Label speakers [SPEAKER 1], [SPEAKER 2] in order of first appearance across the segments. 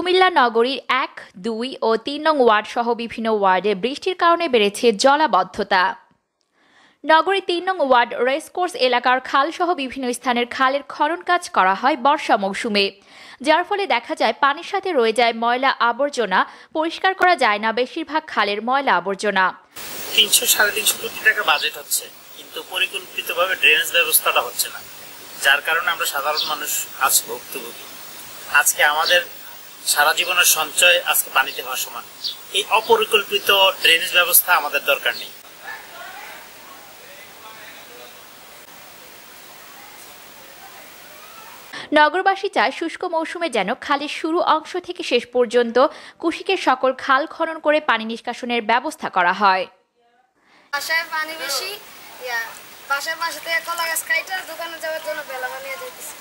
[SPEAKER 1] কুমিল্লা নগরীর এক দুই ও তিন নং ওয়ার্ড সহ বিভিন্ন ওয়ার্ডে বৃষ্টির কারণে বেড়েছে জলাবদ্ধতা নগরীর তিন নং ওয়ার্ড রেসকোর্স এলাকার খালসহ বিভিন্ন স্থানের খালের খনন কাজ করা হয় বর্ষা মৌসুমে যার ফলে দেখা যায় পানির সাথে রয়ে যায় ময়লা আবর্জনা পরিষ্কার করা যায় না বেশিরভাগ খালের ময়লা আবর্জনা তিনশো সাড়ে তিনশো
[SPEAKER 2] কোটি টাকা বাজেট হচ্ছে কিন্তু পরিকল্পিতভাবে ড্রেনেজ ব্যবস্থাটা হচ্ছে না যার কারণে আমরা সাধারণ মানুষ আজ ভুক্তভোগী আজকে আমাদের সারা জীবনের সঞ্চয় আজকে পানিতে সমান এই অপরিকল্পিত ড্রেনেজ ব্যবস্থা আমাদের দরকার নেই
[SPEAKER 1] নগরবাসী চায় শুষ্ক মৌসুমে যেন খালের শুরু অংশ থেকে শেষ পর্যন্ত কুশিকের সকল খাল খনন করে পানি নিষ্কাশনের ব্যবস্থা করা হয়
[SPEAKER 2] বাসায় পানি বেশি বাসার পাশে কলা গাছ কাইটা দোকানে যাওয়ার জন্য বেলা বানিয়ে দিতেছি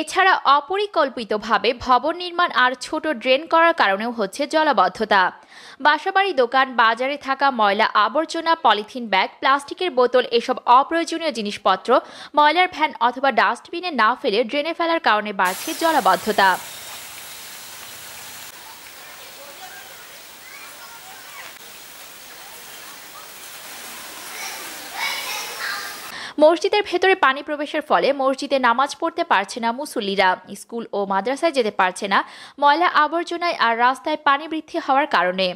[SPEAKER 1] এছাড়া অপরিকল্পিতভাবে ভবন নির্মাণ আর ছোট ড্রেন করার কারণেও হচ্ছে জলাবদ্ধতা বাসাবাড়ি দোকান বাজারে থাকা ময়লা আবর্জনা পলিথিন ব্যাগ প্লাস্টিকের বোতল এসব অপ্রয়োজনীয় জিনিসপত্র ময়লার ভ্যান অথবা ডাস্টবিনে না ফেলে ড্রেনে ফেলার কারণে বাড়ছে জলাবদ্ধতা মসজিদের ভেতরে পানি প্রবেশের ফলে মসজিদে নামাজ পড়তে পারছে না মুসল্লিরা স্কুল ও মাদ্রাসায় যেতে পারছে না ময়লা আবর্জনায় আর রাস্তায় পানি বৃদ্ধি হওয়ার কারণে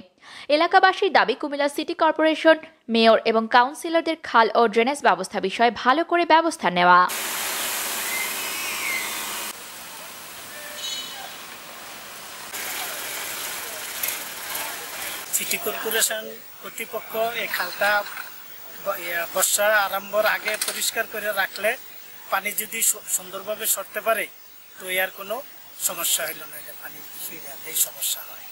[SPEAKER 1] এলাকাবাসীর দাবি কুমিল্লা সিটি কর্পোরেশন মেয়র এবং কাউন্সিলরদের খাল ও ড্রেনেজ ব্যবস্থা বিষয়ে ভালো করে ব্যবস্থা নেওয়া
[SPEAKER 2] সিটি কর্পোরেশন কর্তৃপক্ষ এই খালটা ইয়ে, বর্ষা আরম্ভর আগে পরিষ্কার করে রাখলে পানি যদি সুন্দরভাবে সরতে পারে তো এর কোনো সমস্যা হইল না পানি এই সমস্যা হয়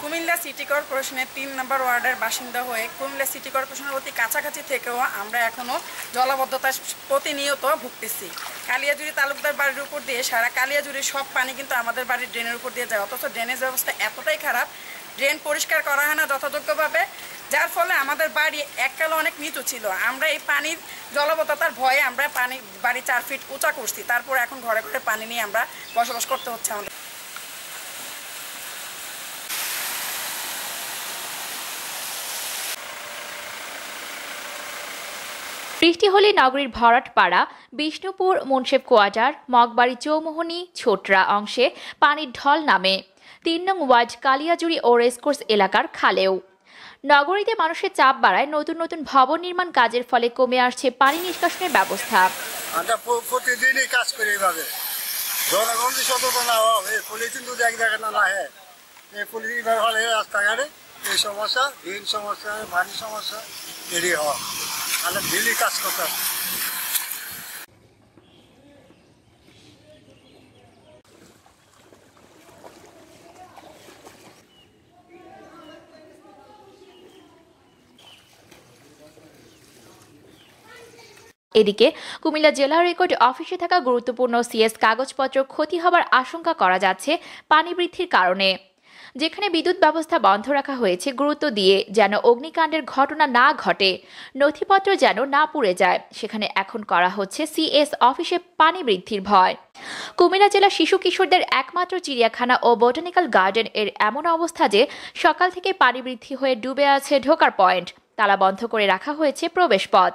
[SPEAKER 2] কুমিল্লা সিটি কর্পোরেশনের তিন নম্বর ওয়ার্ডের বাসিন্দা হয়ে কুমিল্লা সিটি কর্পোরেশনের অতি কাছাকাছি থেকেও আমরা এখনও জলাবদ্ধতা প্রতিনিয়ত ভুগতেছি কালিয়াজুড়ি তালুকদার বাড়ির উপর দিয়ে সারা কালিয়াজুড়ির সব পানি কিন্তু আমাদের বাড়ির ড্রেনের উপর দিয়ে যায় অথচ ড্রেনেজ ব্যবস্থা এতটাই খারাপ ড্রেন পরিষ্কার করা হয় না যথাযোগ্যভাবে যার ফলে আমাদের বাড়ি এককালে অনেক নিচু ছিল আমরা এই পানির জলবদ্ধতার ভয়ে আমরা পানি বাড়ি চার ফিট উঁচা করছি তারপর এখন ঘরে ঘরে পানি নিয়ে আমরা বসবাস করতে হচ্ছে আমাদের
[SPEAKER 1] বৃষ্টি হলে নগরীর ভরাটপাড়া বিষ্ণুপুর মুন্সেব কোয়ার্টার মগবাড়ি চৌমোহনী ছোটরা অংশে পানির ঢল নামে তিন নং ওয়াজ কালিয়াজুড়ি ও রেসকোর্স এলাকার খালেও নগরীতে মানুষের চাপ বাড়ায় নতুন নতুন ভবন নির্মাণ কাজের ফলে কমে আসছে পানি নিষ্কাশনের ব্যবস্থা
[SPEAKER 2] প্রতিদিনই কাজ এভাবে এক এই সমস্যা ঋণ সমস্যা সমস্যা এড়িয়ে হওয়া তাহলে ডেলি কাজ করতে
[SPEAKER 1] এদিকে কুমিল্লা জেলা রেকর্ড অফিসে থাকা গুরুত্বপূর্ণ সিএস কাগজপত্র ক্ষতি হবার আশঙ্কা করা যাচ্ছে পানি বৃদ্ধির কারণে যেখানে বিদ্যুৎ ব্যবস্থা বন্ধ রাখা হয়েছে গুরুত্ব দিয়ে যেন অগ্নিকাণ্ডের ঘটনা না ঘটে নথিপত্র যেন না পুড়ে যায় সেখানে এখন করা হচ্ছে সিএস অফিসে পানি বৃদ্ধির ভয় কুমিল্লা জেলা শিশু কিশোরদের একমাত্র চিড়িয়াখানা ও বোটানিক্যাল গার্ডেন এর এমন অবস্থা যে সকাল থেকে পানি বৃদ্ধি হয়ে ডুবে আছে ঢোকার পয়েন্ট তালা বন্ধ করে রাখা হয়েছে প্রবেশ পথ